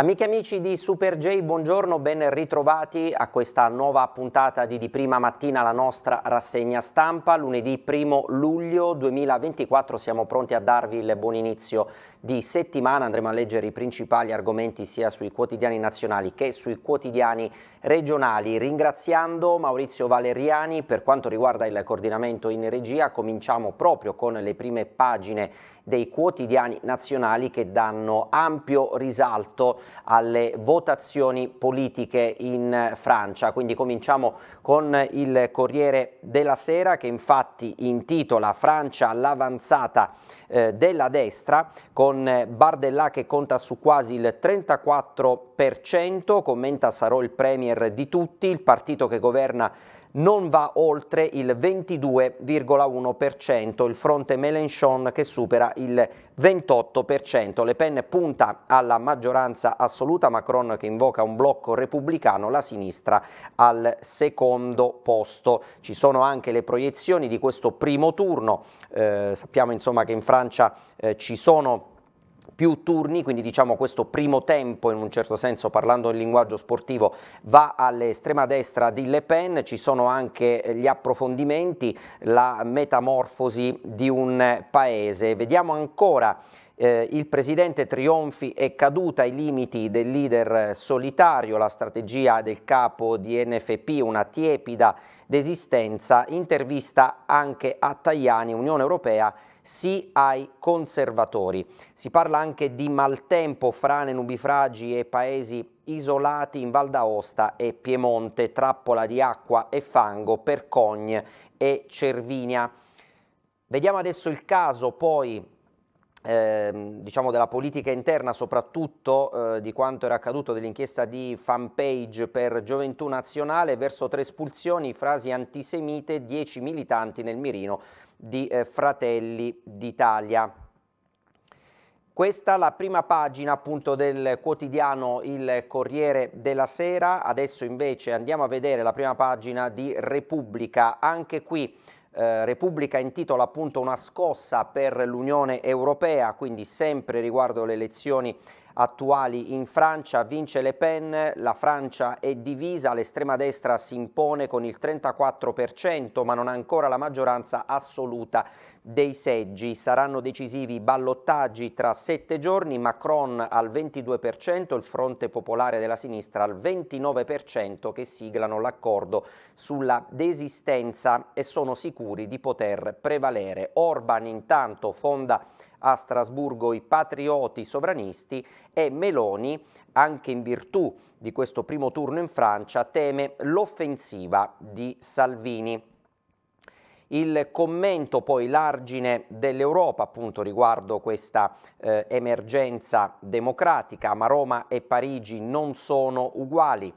Amiche e amici di Super J, buongiorno, ben ritrovati a questa nuova puntata di Di Prima Mattina, la nostra rassegna stampa. Lunedì 1 luglio 2024 siamo pronti a darvi il buon inizio di settimana andremo a leggere i principali argomenti sia sui quotidiani nazionali che sui quotidiani regionali. Ringraziando Maurizio Valeriani per quanto riguarda il coordinamento in regia, cominciamo proprio con le prime pagine dei quotidiani nazionali che danno ampio risalto alle votazioni politiche in Francia. Quindi cominciamo con il Corriere della Sera che infatti intitola Francia all'avanzata eh, della destra con Bardella che conta su quasi il 34%, commenta sarò il premier di tutti, il partito che governa non va oltre il 22,1%, il fronte Mélenchon che supera il 28%. Le Pen punta alla maggioranza assoluta, Macron che invoca un blocco repubblicano, la sinistra al secondo posto. Ci sono anche le proiezioni di questo primo turno, eh, sappiamo insomma che in Francia eh, ci sono più turni, quindi diciamo questo primo tempo in un certo senso parlando in linguaggio sportivo va all'estrema destra di Le Pen, ci sono anche eh, gli approfondimenti, la metamorfosi di un paese. Vediamo ancora eh, il presidente trionfi è caduta ai limiti del leader eh, solitario, la strategia del capo di NFP, una tiepida desistenza, intervista anche a Tajani, Unione Europea sì ai conservatori. Si parla anche di maltempo, frane, nubifragi e paesi isolati in Val d'Aosta e Piemonte, trappola di acqua e fango per Cogne e Cervinia. Vediamo adesso il caso poi eh, diciamo della politica interna, soprattutto eh, di quanto era accaduto dell'inchiesta di fanpage per Gioventù Nazionale, verso tre espulsioni, frasi antisemite, dieci militanti nel mirino di eh, Fratelli d'Italia. Questa è la prima pagina appunto del quotidiano Il Corriere della Sera, adesso invece andiamo a vedere la prima pagina di Repubblica, anche qui eh, Repubblica intitola appunto una scossa per l'Unione Europea, quindi sempre riguardo le elezioni europee attuali in Francia, vince Le Pen, la Francia è divisa, l'estrema destra si impone con il 34% ma non ha ancora la maggioranza assoluta dei seggi. Saranno decisivi i ballottaggi tra sette giorni, Macron al 22%, il fronte popolare della sinistra al 29% che siglano l'accordo sulla desistenza e sono sicuri di poter prevalere. Orban intanto fonda a Strasburgo i patrioti sovranisti e Meloni, anche in virtù di questo primo turno in Francia, teme l'offensiva di Salvini. Il commento poi l'argine dell'Europa appunto riguardo questa eh, emergenza democratica, ma Roma e Parigi non sono uguali.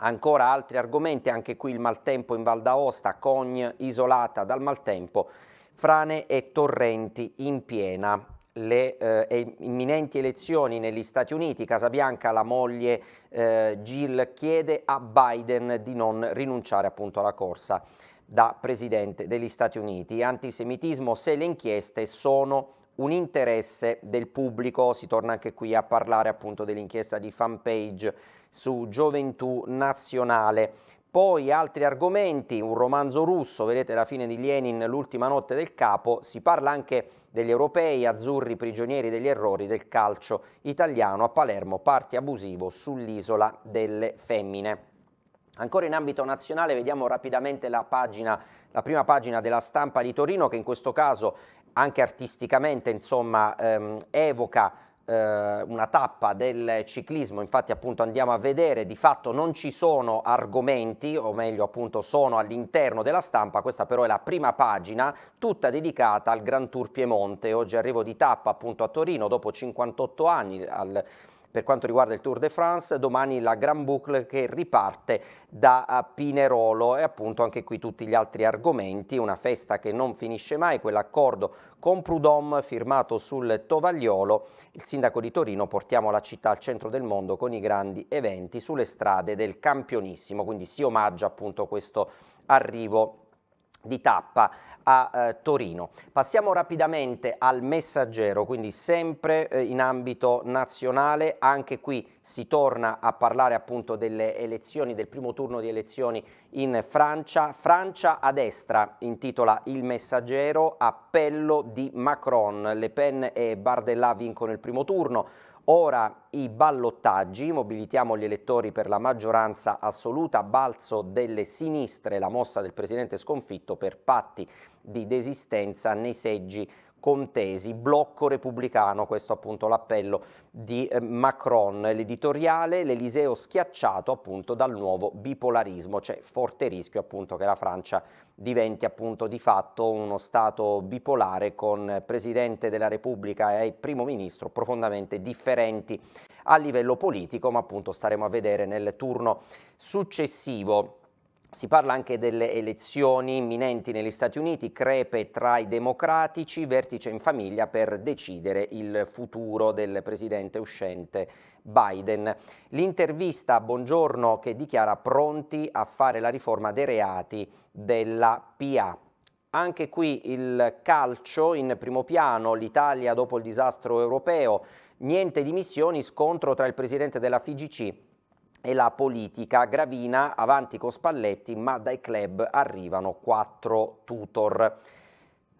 Ancora altri argomenti, anche qui il maltempo in Val d'Aosta, Cogne isolata dal maltempo frane e torrenti in piena le eh, imminenti elezioni negli Stati Uniti, Casabianca, la moglie eh, Jill chiede a Biden di non rinunciare appunto alla corsa da presidente degli Stati Uniti. Antisemitismo se le inchieste sono un interesse del pubblico, si torna anche qui a parlare appunto dell'inchiesta di fanpage su Gioventù Nazionale poi altri argomenti, un romanzo russo, vedete la fine di Lenin, l'ultima notte del capo, si parla anche degli europei azzurri prigionieri degli errori del calcio italiano a Palermo, parti abusivo sull'isola delle femmine. Ancora in ambito nazionale vediamo rapidamente la, pagina, la prima pagina della stampa di Torino che in questo caso anche artisticamente insomma, ehm, evoca eh, una tappa del ciclismo, infatti appunto andiamo a vedere, di fatto non ci sono argomenti, o meglio appunto sono all'interno della stampa, questa però è la prima pagina tutta dedicata al Gran Tour Piemonte, oggi arrivo di tappa appunto a Torino dopo 58 anni al per quanto riguarda il Tour de France, domani la Gran Boucle che riparte da eh, Pinerolo e appunto anche qui tutti gli altri argomenti, una festa che non finisce mai, quell'accordo con Prud'homme firmato sul Tovagliolo, il sindaco di Torino portiamo la città al centro del mondo con i grandi eventi sulle strade del campionissimo, quindi si omaggia appunto questo arrivo di tappa a eh, Torino. Passiamo rapidamente al messaggero, quindi sempre eh, in ambito nazionale, anche qui si torna a parlare appunto delle elezioni, del primo turno di elezioni in Francia. Francia a destra intitola il messaggero, appello di Macron, Le Pen e Bardella vincono il primo turno. Ora i ballottaggi, mobilitiamo gli elettori per la maggioranza assoluta, balzo delle sinistre, la mossa del presidente sconfitto per patti di desistenza nei seggi contesi, blocco repubblicano, questo appunto l'appello di eh, Macron, l'editoriale, l'Eliseo schiacciato appunto dal nuovo bipolarismo, c'è forte rischio appunto che la Francia diventi appunto di fatto uno Stato bipolare con Presidente della Repubblica e Primo Ministro profondamente differenti a livello politico, ma appunto staremo a vedere nel turno successivo. Si parla anche delle elezioni imminenti negli Stati Uniti, crepe tra i democratici, vertice in famiglia per decidere il futuro del presidente uscente Biden. L'intervista a Buongiorno che dichiara pronti a fare la riforma dei reati della PA. Anche qui il calcio in primo piano, l'Italia dopo il disastro europeo, niente dimissioni, scontro tra il presidente della FIGC e la politica. Gravina avanti con Spalletti, ma dai club arrivano quattro tutor.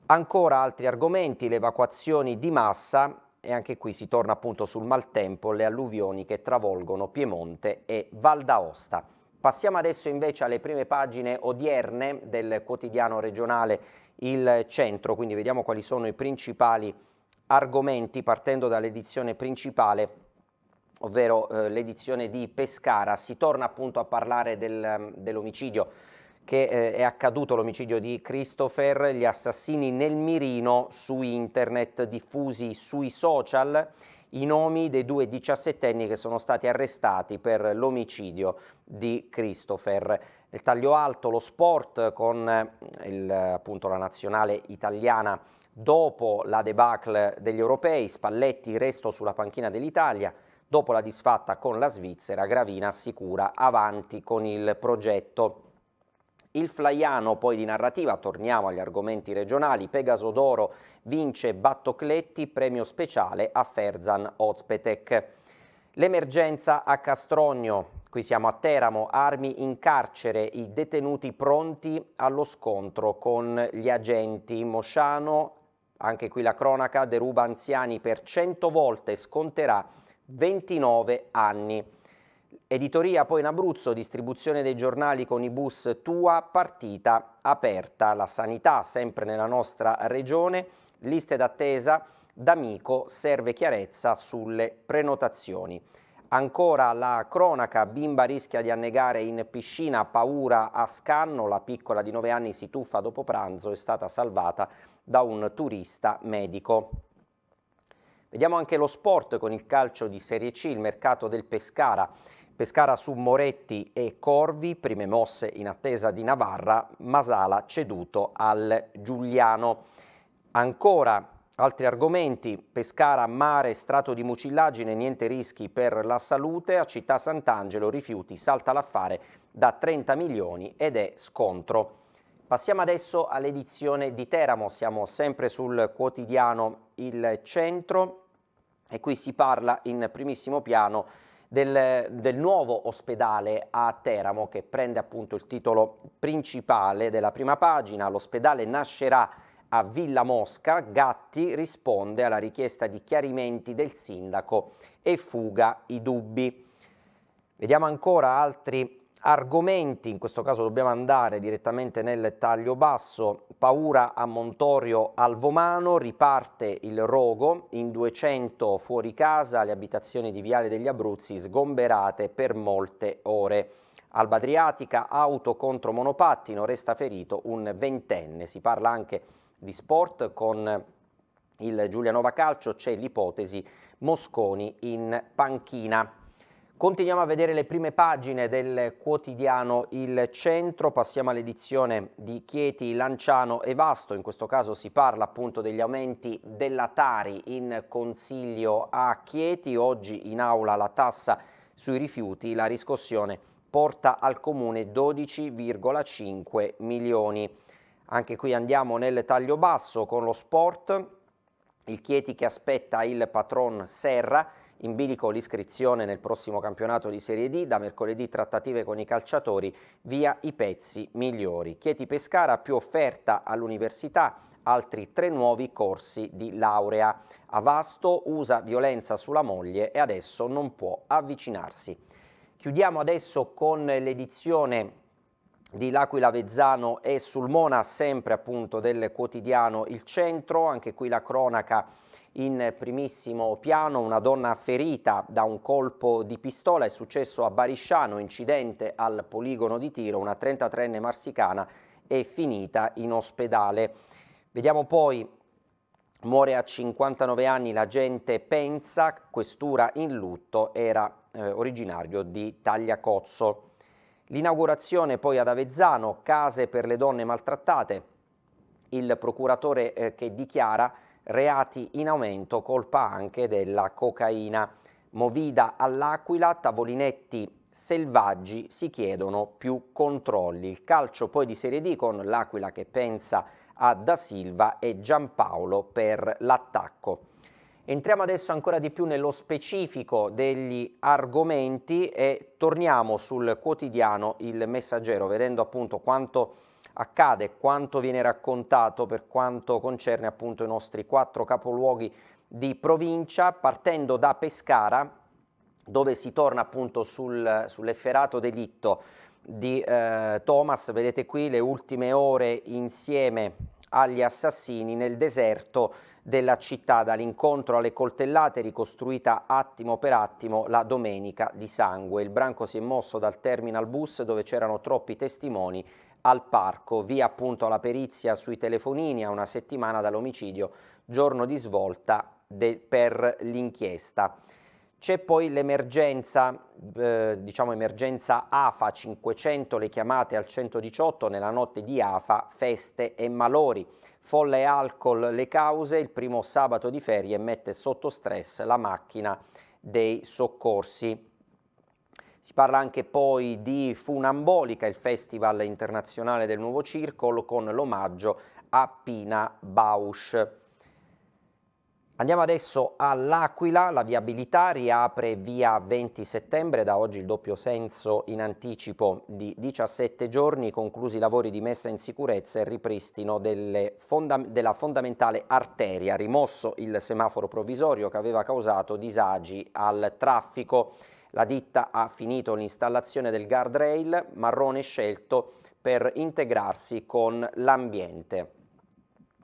Ancora altri argomenti, le evacuazioni di massa e anche qui si torna appunto sul maltempo, le alluvioni che travolgono Piemonte e Val d'Aosta. Passiamo adesso invece alle prime pagine odierne del quotidiano regionale Il Centro, quindi vediamo quali sono i principali argomenti partendo dall'edizione principale ovvero eh, l'edizione di Pescara. Si torna appunto a parlare del, ehm, dell'omicidio che eh, è accaduto, l'omicidio di Christopher, gli assassini nel mirino su internet, diffusi sui social, i nomi dei due diciassettenni che sono stati arrestati per l'omicidio di Christopher. Nel taglio alto lo sport con eh, il, appunto, la nazionale italiana dopo la debacle degli europei, Spalletti resto sulla panchina dell'Italia, Dopo la disfatta con la Svizzera, Gravina assicura avanti con il progetto. Il Flaiano poi di narrativa, torniamo agli argomenti regionali, Pegaso d'Oro vince Battocletti, premio speciale a Ferzan Ozpetek. L'emergenza a Castrogno, qui siamo a Teramo, armi in carcere, i detenuti pronti allo scontro con gli agenti. Mosciano, anche qui la cronaca, deruba anziani per 100 volte, sconterà 29 anni. Editoria poi in Abruzzo, distribuzione dei giornali con i bus Tua, partita aperta. La sanità, sempre nella nostra regione, liste d'attesa, d'amico, serve chiarezza sulle prenotazioni. Ancora la cronaca, bimba rischia di annegare in piscina, paura a scanno, la piccola di 9 anni si tuffa dopo pranzo, è stata salvata da un turista medico. Vediamo anche lo sport con il calcio di Serie C, il mercato del Pescara. Pescara su Moretti e Corvi, prime mosse in attesa di Navarra, Masala ceduto al Giuliano. Ancora altri argomenti, Pescara, mare, strato di mucillagine, niente rischi per la salute, a Città Sant'Angelo rifiuti, salta l'affare da 30 milioni ed è scontro Passiamo adesso all'edizione di Teramo, siamo sempre sul quotidiano Il Centro e qui si parla in primissimo piano del, del, nuovo ospedale a Teramo che prende appunto il titolo principale della prima pagina. L'ospedale nascerà a Villa Mosca, Gatti risponde alla richiesta di chiarimenti del sindaco e fuga i dubbi. Vediamo ancora altri argomenti, in questo caso dobbiamo andare direttamente nel taglio basso, paura a Montorio Alvomano, riparte il rogo, in 200 fuori casa le abitazioni di Viale degli Abruzzi sgomberate per molte ore. Alba Adriatica, auto contro monopattino, resta ferito un ventenne. Si parla anche di sport con il Giulianova Calcio, c'è l'ipotesi Mosconi in panchina. Continuiamo a vedere le prime pagine del quotidiano Il Centro, passiamo all'edizione di Chieti, Lanciano e Vasto, in questo caso si parla appunto degli aumenti della Tari in consiglio a Chieti, oggi in aula la tassa sui rifiuti, la riscossione porta al comune 12,5 milioni. Anche qui andiamo nel taglio basso con lo sport, il Chieti che aspetta il patron Serra, in bilico l'iscrizione nel prossimo campionato di Serie D, da mercoledì trattative con i calciatori via i pezzi migliori. Chieti Pescara più offerta all'università, altri tre nuovi corsi di laurea. Avasto usa violenza sulla moglie e adesso non può avvicinarsi. Chiudiamo adesso con l'edizione di L'Aquila Vezzano e Sulmona, sempre appunto del quotidiano Il Centro, anche qui la cronaca in primissimo piano una donna ferita da un colpo di pistola, è successo a Barisciano, incidente al poligono di tiro, una 33enne marsicana è finita in ospedale. Vediamo poi, muore a 59 anni l'agente Pensa, questura in lutto, era eh, originario di Tagliacozzo. L'inaugurazione poi ad Avezzano, case per le donne maltrattate, il procuratore eh, che dichiara reati in aumento, colpa anche della cocaina. Movida all'Aquila, tavolinetti selvaggi si chiedono più controlli. Il calcio poi di Serie D con l'Aquila che pensa a Da Silva e Giampaolo per l'attacco. Entriamo adesso ancora di più nello specifico degli argomenti e torniamo sul quotidiano Il Messaggero, vedendo appunto quanto accade, quanto viene raccontato per quanto concerne appunto i nostri quattro capoluoghi di provincia, partendo da Pescara, dove si torna appunto sul, sull'efferato delitto di eh, Thomas, vedete qui le ultime ore insieme agli assassini nel deserto della città, dall'incontro alle coltellate ricostruita attimo per attimo la domenica di sangue. Il branco si è mosso dal terminal bus dove c'erano troppi testimoni al parco, via appunto alla perizia sui telefonini a una settimana dall'omicidio, giorno di svolta de, per l'inchiesta. C'è poi l'emergenza, eh, diciamo emergenza AFA 500, le chiamate al 118 nella notte di AFA, feste e malori. Folle e alcol le cause, il primo sabato di ferie mette sotto stress la macchina dei soccorsi. Si parla anche poi di Funambolica, il Festival internazionale del nuovo circolo, con l'omaggio a Pina Bausch. Andiamo adesso all'Aquila, la viabilità riapre via 20 settembre, da oggi il doppio senso in anticipo di 17 giorni, conclusi i lavori di messa in sicurezza e ripristino fonda della fondamentale arteria, rimosso il semaforo provvisorio che aveva causato disagi al traffico. La ditta ha finito l'installazione del guardrail marrone scelto per integrarsi con l'ambiente.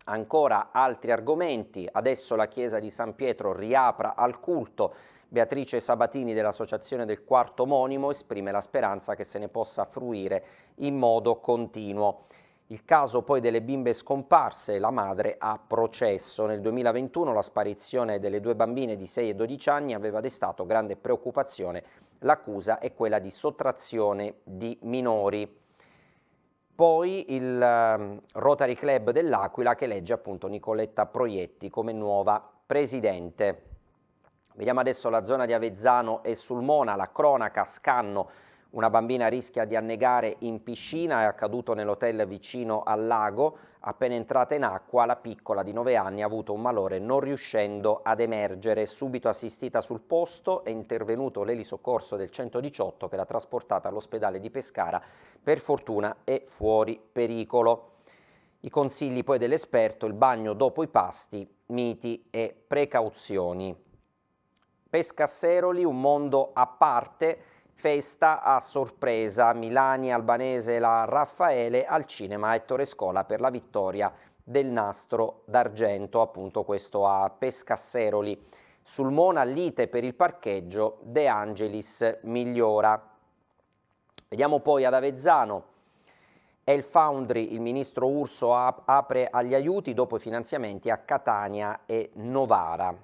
Ancora altri argomenti, adesso la chiesa di San Pietro riapra al culto Beatrice Sabatini dell'Associazione del Quarto Omonimo esprime la speranza che se ne possa fruire in modo continuo. Il caso poi delle bimbe scomparse, la madre ha processo. Nel 2021 la sparizione delle due bambine di 6 e 12 anni aveva destato grande preoccupazione. L'accusa è quella di sottrazione di minori. Poi il ehm, Rotary Club dell'Aquila che legge appunto Nicoletta Proietti come nuova presidente. Vediamo adesso la zona di Avezzano e Sulmona, la cronaca, scanno una bambina rischia di annegare in piscina, è accaduto nell'hotel vicino al lago. Appena entrata in acqua, la piccola di 9 anni ha avuto un malore non riuscendo ad emergere. Subito assistita sul posto è intervenuto l'elisoccorso del 118 che l'ha trasportata all'ospedale di Pescara. Per fortuna è fuori pericolo. I consigli poi dell'esperto, il bagno dopo i pasti, miti e precauzioni. Pescasseroli, un mondo a parte Festa a sorpresa, Milani albanese la Raffaele al cinema Ettore Scola per la vittoria del nastro d'argento, appunto questo a Pescasseroli. Sul Mona lite per il parcheggio De Angelis migliora. Vediamo poi ad Avezzano. El Foundry, il ministro Urso apre agli aiuti dopo i finanziamenti a Catania e Novara.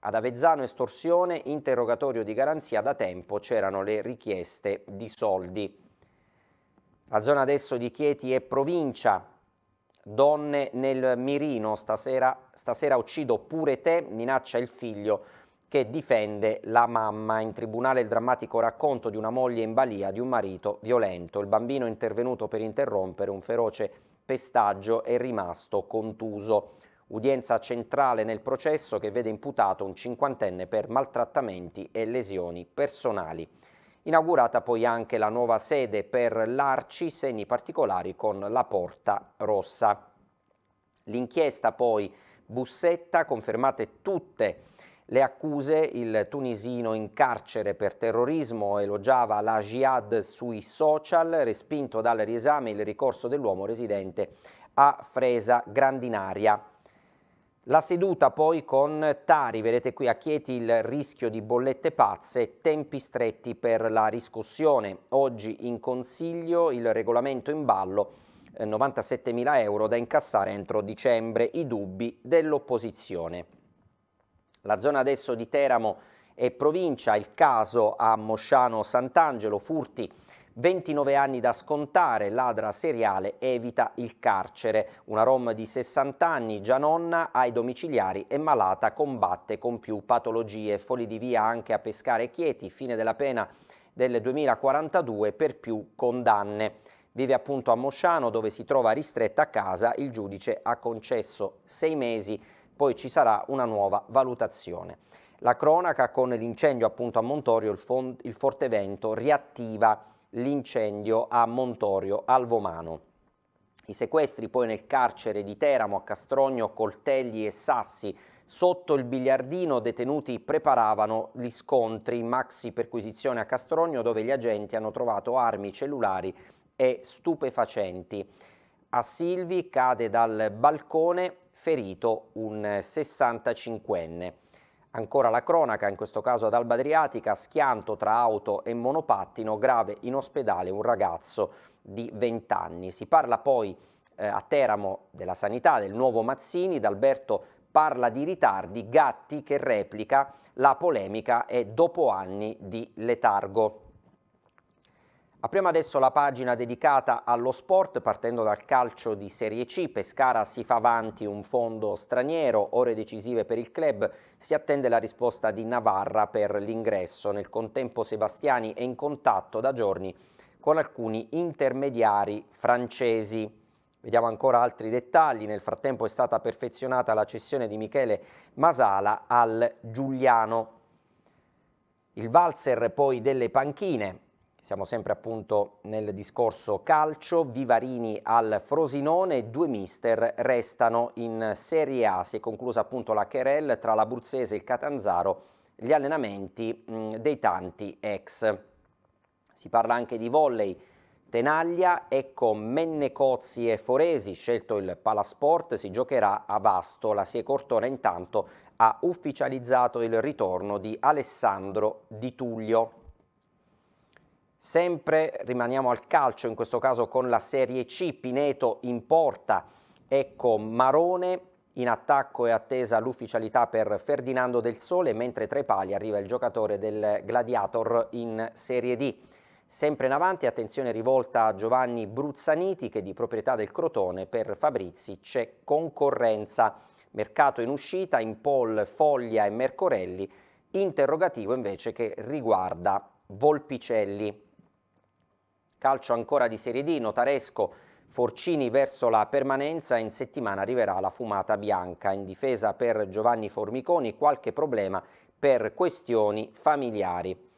Ad Avezzano estorsione, interrogatorio di garanzia, da tempo c'erano le richieste di soldi. La zona adesso di Chieti e provincia, donne nel mirino, stasera, stasera uccido pure te, minaccia il figlio che difende la mamma. In tribunale il drammatico racconto di una moglie in balia di un marito violento. Il bambino intervenuto per interrompere un feroce pestaggio è rimasto contuso udienza centrale nel processo che vede imputato un cinquantenne per maltrattamenti e lesioni personali. Inaugurata poi anche la nuova sede per l'Arci, segni particolari con la Porta Rossa. L'inchiesta poi Bussetta, confermate tutte le accuse, il tunisino in carcere per terrorismo elogiava la jihad sui social, respinto dal riesame il ricorso dell'uomo residente a Fresa Grandinaria. La seduta poi con Tari, vedete qui a Chieti il rischio di bollette pazze, tempi stretti per la riscossione. Oggi in Consiglio il regolamento in ballo, 97 eh, mila euro da incassare entro dicembre, i dubbi dell'opposizione. La zona adesso di Teramo e provincia, il caso a Mosciano Sant'Angelo, furti 29 anni da scontare, ladra seriale evita il carcere. Una rom di 60 anni, già nonna, ai domiciliari e malata, combatte con più patologie. Folli di via anche a pescare Chieti, fine della pena del 2042 per più condanne. Vive appunto a Mosciano dove si trova ristretta a casa, il giudice ha concesso sei mesi, poi ci sarà una nuova valutazione. La cronaca con l'incendio appunto a Montorio, il, il vento riattiva l'incendio a Montorio Alvomano. I sequestri poi nel carcere di Teramo a Castrogno, coltelli e sassi. Sotto il biliardino detenuti preparavano gli scontri, maxi perquisizione a Castrogno dove gli agenti hanno trovato armi cellulari e stupefacenti. A Silvi cade dal balcone ferito un 65enne. Ancora la cronaca, in questo caso ad Alba Adriatica, schianto tra auto e monopattino, grave in ospedale un ragazzo di 20 anni. Si parla poi eh, a Teramo della sanità del nuovo Mazzini, d'Alberto parla di ritardi, Gatti che replica la polemica e dopo anni di letargo. Apriamo adesso la pagina dedicata allo sport partendo dal calcio di Serie C. Pescara si fa avanti un fondo straniero, ore decisive per il club, si attende la risposta di Navarra per l'ingresso. Nel contempo Sebastiani è in contatto da giorni con alcuni intermediari francesi. Vediamo ancora altri dettagli, nel frattempo è stata perfezionata la cessione di Michele Masala al Giuliano. Il valzer poi delle panchine, siamo sempre appunto nel discorso calcio, Vivarini al Frosinone, due mister restano in Serie A, si è conclusa appunto la querel tra l'Abruzzese e il Catanzaro, gli allenamenti mh, mm, dei tanti ex. Si parla anche di volley, Tenaglia, ecco Mennecozzi e Foresi, scelto il Palasport, si giocherà a Vasto. La Sie Cortona intanto ha ufficializzato il ritorno di Alessandro Di Tullio. Sempre rimaniamo al calcio, in questo caso con la Serie C, Pineto in porta, ecco Marone, in attacco è attesa l'ufficialità per Ferdinando del Sole, mentre tra i pali arriva il giocatore del Gladiator in Serie D. Sempre in avanti, attenzione rivolta a Giovanni Bruzzaniti che è di proprietà del Crotone per Fabrizi c'è concorrenza. Mercato in uscita, in Pol, Foglia e Mercorelli, interrogativo invece che riguarda Volpicelli. Calcio ancora di Serie D, Notaresco, Forcini verso la permanenza, in settimana arriverà la fumata bianca. In difesa per Giovanni Formiconi qualche problema per questioni familiari.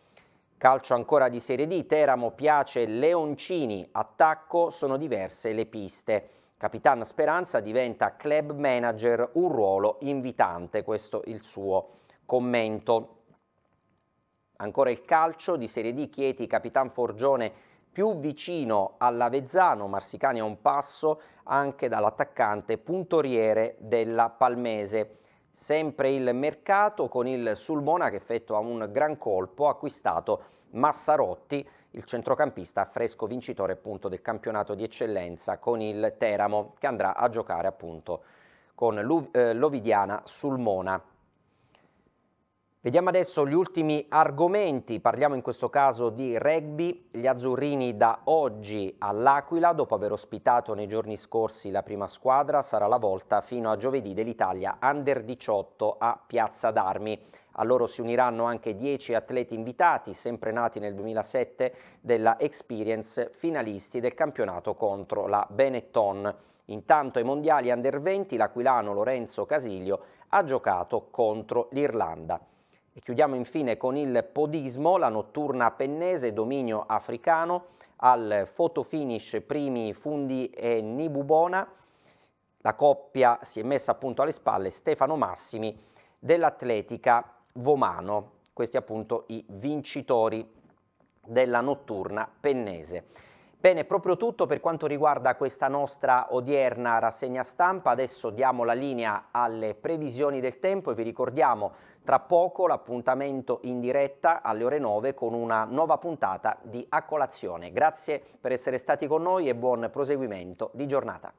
Calcio ancora di Serie D, Teramo, Piace, Leoncini, attacco, sono diverse le piste. Capitan Speranza diventa club manager, un ruolo invitante, questo il suo commento. Ancora il calcio di Serie D, Chieti, Capitan Forgione, più vicino all'Avezzano, Marsicani a un passo anche dall'attaccante puntoriere della Palmese. Sempre il mercato con il Sulmona che effettua un gran colpo acquistato Massarotti, il centrocampista fresco vincitore appunto del campionato di eccellenza con il Teramo che andrà a giocare appunto con eh, l'Ovidiana Sulmona. Vediamo adesso gli ultimi argomenti, parliamo in questo caso di rugby, gli azzurrini da oggi all'Aquila, dopo aver ospitato nei giorni scorsi la prima squadra, sarà la volta fino a giovedì dell'Italia Under 18 a Piazza d'Armi. A loro si uniranno anche 10 atleti invitati, sempre nati nel 2007, della Experience finalisti del campionato contro la Benetton. Intanto ai mondiali Under 20 l'Aquilano Lorenzo Casiglio ha giocato contro l'Irlanda. E chiudiamo infine con il podismo, la notturna pennese, dominio africano, al fotofinish primi Fundi e Nibubona. La coppia si è messa appunto alle spalle Stefano Massimi dell'Atletica Vomano. Questi appunto i vincitori della notturna pennese. Bene, proprio tutto per quanto riguarda questa nostra odierna rassegna stampa. Adesso diamo la linea alle previsioni del tempo e vi ricordiamo tra poco l'appuntamento in diretta alle ore 9 con una nuova puntata di A Colazione. Grazie per essere stati con noi e buon proseguimento di giornata.